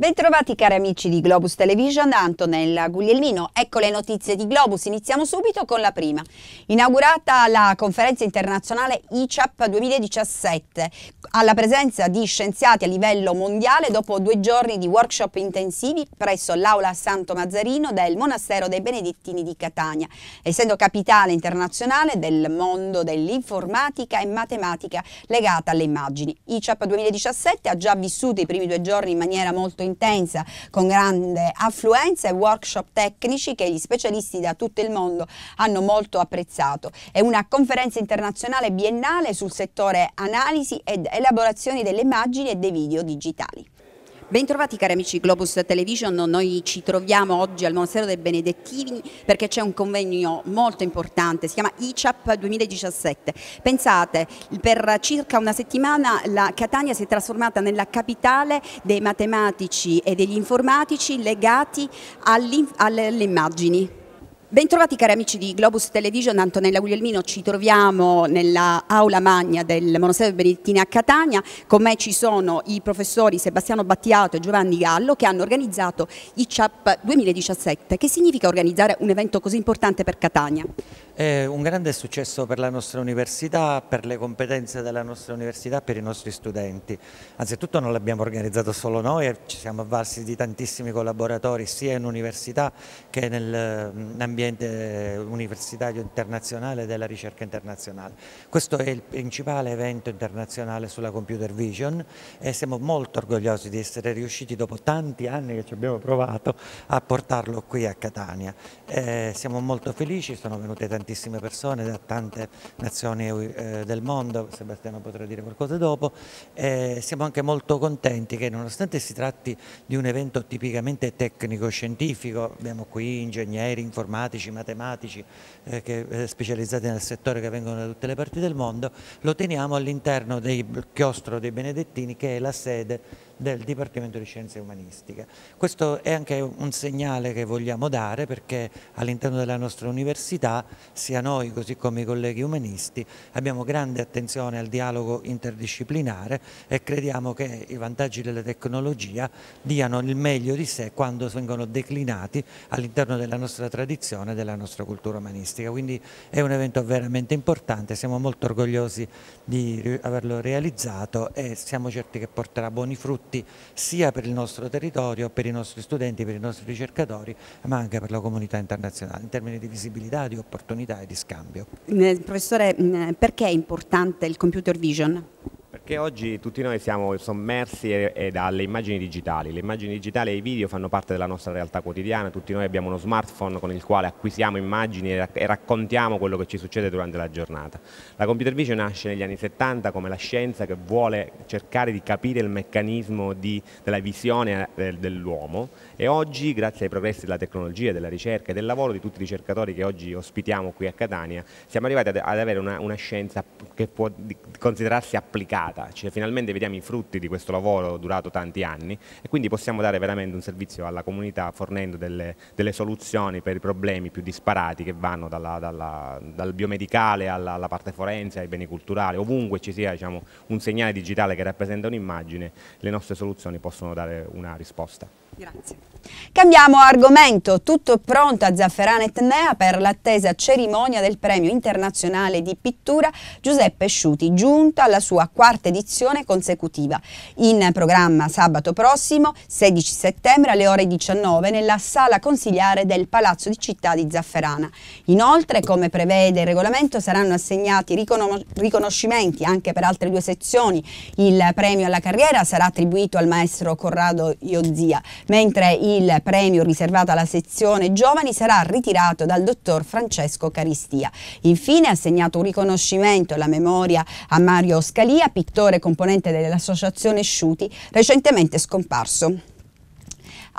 Bentrovati cari amici di Globus Television, Antonella Guglielmino. Ecco le notizie di Globus, iniziamo subito con la prima. Inaugurata la conferenza internazionale ICAP 2017, alla presenza di scienziati a livello mondiale dopo due giorni di workshop intensivi presso l'aula Santo Mazzarino del Monastero dei Benedettini di Catania, essendo capitale internazionale del mondo dell'informatica e matematica legata alle immagini. ICAP 2017 ha già vissuto i primi due giorni in maniera molto intensa con grande affluenza e workshop tecnici che gli specialisti da tutto il mondo hanno molto apprezzato. È una conferenza internazionale biennale sul settore analisi ed elaborazioni delle immagini e dei video digitali. Bentrovati cari amici Globus Television, noi ci troviamo oggi al Monastero dei Benedettini perché c'è un convegno molto importante, si chiama ICAP 2017. Pensate, per circa una settimana la Catania si è trasformata nella capitale dei matematici e degli informatici legati alle immagini. Bentrovati cari amici di Globus Television, Antonella Guglielmino, ci troviamo nella aula magna del Monastero Benedettini a Catania, con me ci sono i professori Sebastiano Battiato e Giovanni Gallo che hanno organizzato ICHAP 2017, che significa organizzare un evento così importante per Catania? È un grande successo per la nostra università, per le competenze della nostra università, per i nostri studenti. Anzitutto non l'abbiamo organizzato solo noi, eh, ci siamo avvalsi di tantissimi collaboratori sia in università che nell'ambiente mm, eh, universitario internazionale della ricerca internazionale. Questo è il principale evento internazionale sulla computer vision e siamo molto orgogliosi di essere riusciti dopo tanti anni che ci abbiamo provato a portarlo qui a Catania. Eh, siamo molto felici, sono venute tantissime tantissime persone da tante nazioni eh, del mondo, Sebastiano potrà dire qualcosa dopo, eh, siamo anche molto contenti che nonostante si tratti di un evento tipicamente tecnico-scientifico, abbiamo qui ingegneri, informatici, matematici eh, che, eh, specializzati nel settore che vengono da tutte le parti del mondo, lo teniamo all'interno del chiostro dei Benedettini che è la sede del Dipartimento di Scienze Umanistiche. Questo è anche un segnale che vogliamo dare perché all'interno della nostra università, sia noi così come i colleghi umanisti, abbiamo grande attenzione al dialogo interdisciplinare e crediamo che i vantaggi della tecnologia diano il meglio di sé quando vengono declinati all'interno della nostra tradizione e della nostra cultura umanistica. Quindi è un evento veramente importante, siamo molto orgogliosi di averlo realizzato e siamo certi che porterà buoni frutti tutti, sia per il nostro territorio, per i nostri studenti, per i nostri ricercatori, ma anche per la comunità internazionale, in termini di visibilità, di opportunità e di scambio. Professore, mm, perché è importante il computer vision? Perché oggi tutti noi siamo sommersi e, e dalle immagini digitali. Le immagini digitali e i video fanno parte della nostra realtà quotidiana, tutti noi abbiamo uno smartphone con il quale acquisiamo immagini e, rac e raccontiamo quello che ci succede durante la giornata. La computer vision nasce negli anni 70 come la scienza che vuole cercare di capire il meccanismo di, della visione eh, del, dell'uomo e oggi grazie ai progressi della tecnologia, della ricerca e del lavoro di tutti i ricercatori che oggi ospitiamo qui a Catania siamo arrivati ad, ad avere una, una scienza che può considerarsi applicata, cioè finalmente vediamo i frutti di questo lavoro durato tanti anni e quindi possiamo dare veramente un servizio alla comunità fornendo delle, delle soluzioni per i problemi più disparati che vanno dalla, dalla, dal biomedicale alla, alla, parte forense, ai beni culturali, ovunque ci sia diciamo, un segnale digitale che rappresenta un'immagine, le nostre soluzioni possono dare una risposta. Grazie. Cambiamo argomento, tutto pronto a Zafferana Etnea per l'attesa cerimonia del premio internazionale di pittura Giuseppe Sciuti, giunta alla sua quarta edizione consecutiva. In programma sabato prossimo, 16 settembre alle ore 19, nella sala consigliare del Palazzo di Città di Zafferana. Inoltre, come prevede il regolamento, saranno assegnati riconoscimenti anche per altre due sezioni. Il premio alla carriera sarà attribuito al maestro Corrado Iozia mentre il premio riservato alla sezione giovani sarà ritirato dal dottor Francesco Caristia. Infine ha assegnato un riconoscimento alla memoria a Mario Scalia, pittore componente dell'associazione Sciuti, recentemente scomparso.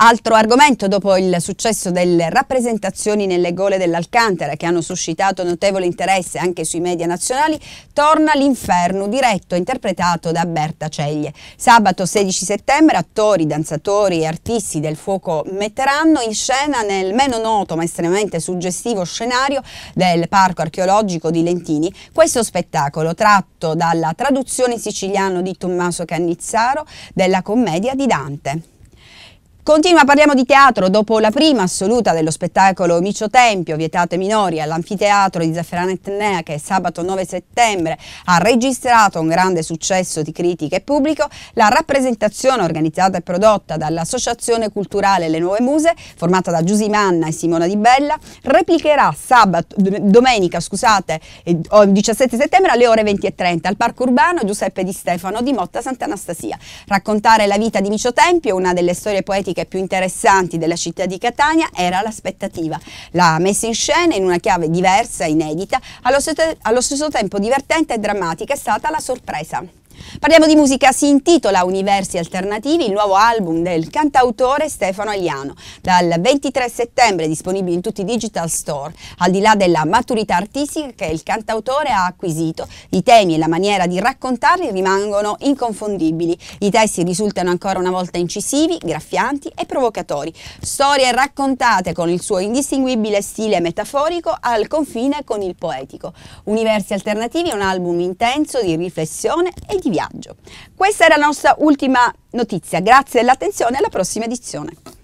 Altro argomento dopo il successo delle rappresentazioni nelle gole dell'Alcantara che hanno suscitato notevole interesse anche sui media nazionali, torna l'inferno diretto e interpretato da Berta Ceglie. Sabato 16 settembre attori, danzatori e artisti del fuoco metteranno in scena nel meno noto ma estremamente suggestivo scenario del parco archeologico di Lentini questo spettacolo tratto dalla traduzione siciliano di Tommaso Cannizzaro della commedia di Dante. Continua, parliamo di teatro. Dopo la prima assoluta dello spettacolo Micio Tempio, vietate minori, all'anfiteatro di Zafferana Etnea, che sabato 9 settembre ha registrato un grande successo di critica e pubblico, la rappresentazione organizzata e prodotta dall'Associazione Culturale Le Nuove Muse, formata da Giusy Manna e Simona Di Bella, replicherà sabato, domenica scusate, 17 eh, settembre alle ore 20.30 al Parco Urbano Giuseppe Di Stefano di Motta Sant'Anastasia. Raccontare la vita di Micio Tempio, una delle storie poetiche caratteristiche più interessanti della città di Catania era l'aspettativa, la messa in scena in una chiave diversa, inedita, allo, allo stesso tempo divertente e drammatica è stata la sorpresa. Parliamo di musica, si intitola Universi Alternativi, il nuovo album del cantautore Stefano Aliano, dal 23 settembre è disponibile in tutti i digital store. Al di là della maturità artistica che il cantautore ha acquisito, i temi e la maniera di raccontarli rimangono inconfondibili. I testi risultano ancora una volta incisivi, graffianti e provocatori. Storie raccontate con il suo indistinguibile stile metaforico al confine con il poetico. Universi Alternativi è un album intenso di riflessione e di viaggio. Questa era la nostra ultima notizia, grazie dell'attenzione e alla prossima edizione.